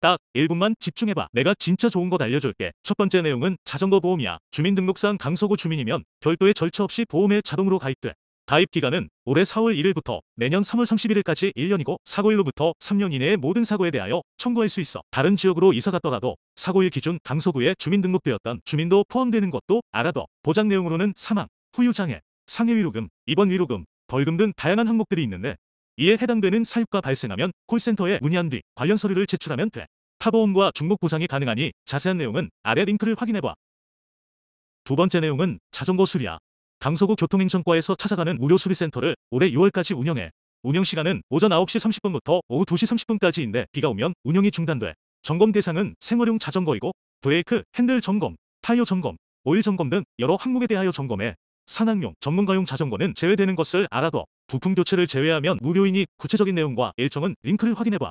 딱 1분만 집중해봐. 내가 진짜 좋은 거 알려줄게. 첫 번째 내용은 자전거 보험이야. 주민등록상 강서구 주민이면 별도의 절차 없이 보험에 자동으로 가입돼. 가입 기간은 올해 4월 1일부터 내년 3월 31일까지 1년이고 사고일로부터 3년 이내의 모든 사고에 대하여 청구할 수 있어. 다른 지역으로 이사 갔더라도 사고일 기준 강서구에 주민등록되었던 주민도 포함되는 것도 알아둬. 보장 내용으로는 사망, 후유장애, 상해 위로금, 입원 위로금, 벌금 등 다양한 항목들이 있는데 이에 해당되는 사유가 발생하면 콜센터에 문의한 뒤 관련 서류를 제출하면 돼. 파보험과 중복 보상이 가능하니 자세한 내용은 아래 링크를 확인해봐. 두 번째 내용은 자전거 수리야. 강서구 교통행정과에서 찾아가는 무료 수리센터를 올해 6월까지 운영해. 운영시간은 오전 9시 30분부터 오후 2시 30분까지인데 비가 오면 운영이 중단돼. 점검 대상은 생활용 자전거이고 브레이크, 핸들 점검, 타이어 점검, 오일 점검 등 여러 항목에 대하여 점검해 산악용, 전문가용 자전거는 제외되는 것을 알아둬 부품 교체를 제외하면 무료이니 구체적인 내용과 일정은 링크를 확인해봐.